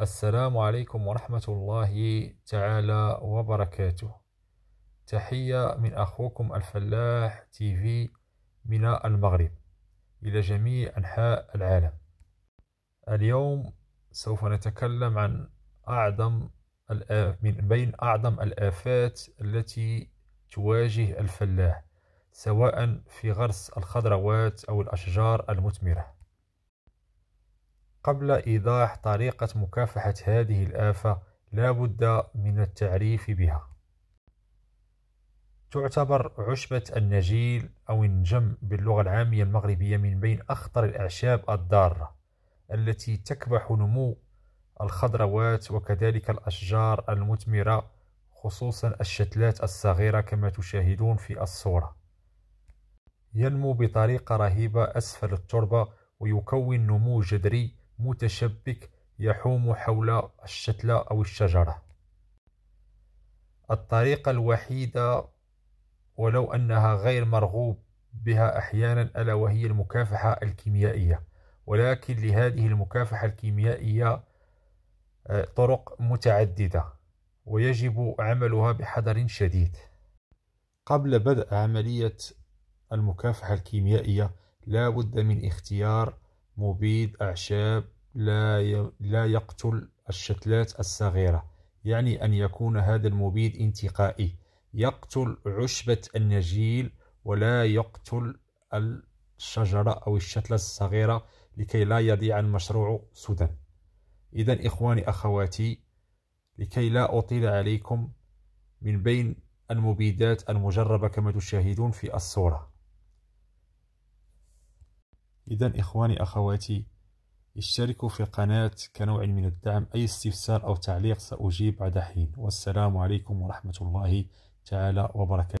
السلام عليكم ورحمة الله تعالى وبركاته تحية من أخوكم الفلاح تي في من المغرب إلى جميع أنحاء العالم اليوم سوف نتكلم عن أعظم من بين أعظم الآفات التي تواجه الفلاح سواء في غرس الخضروات أو الأشجار المثمرة قبل إيضاح طريقة مكافحة هذه الآفة لا بد من التعريف بها تعتبر عشبة النجيل أو النجم باللغة العامية المغربية من بين أخطر الأعشاب الضارة التي تكبح نمو الخضروات وكذلك الأشجار المثمرة خصوصا الشتلات الصغيرة كما تشاهدون في الصورة ينمو بطريقة رهيبة أسفل التربة ويكون نمو جذري متشبك يحوم حول الشتلة أو الشجرة الطريقة الوحيدة ولو أنها غير مرغوب بها أحيانا ألا وهي المكافحة الكيميائية ولكن لهذه المكافحة الكيميائية آه، طرق متعددة ويجب عملها بحذر شديد قبل بدء عملية المكافحة الكيميائية لا بد من اختيار مبيد أعشاب لا لا يقتل الشتلات الصغيرة يعني أن يكون هذا المبيد انتقائي يقتل عشبة النجيل ولا يقتل الشجرة أو الشتلة الصغيرة لكي لا يضيع المشروع سدى إذا إخواني أخواتي لكي لا أطيل عليكم من بين المبيدات المجربة كما تشاهدون في الصورة إذا إخواني أخواتي اشتركوا في القناة كنوع من الدعم أي استفسار أو تعليق سأجيب بعد حين والسلام عليكم ورحمة الله تعالى وبركاته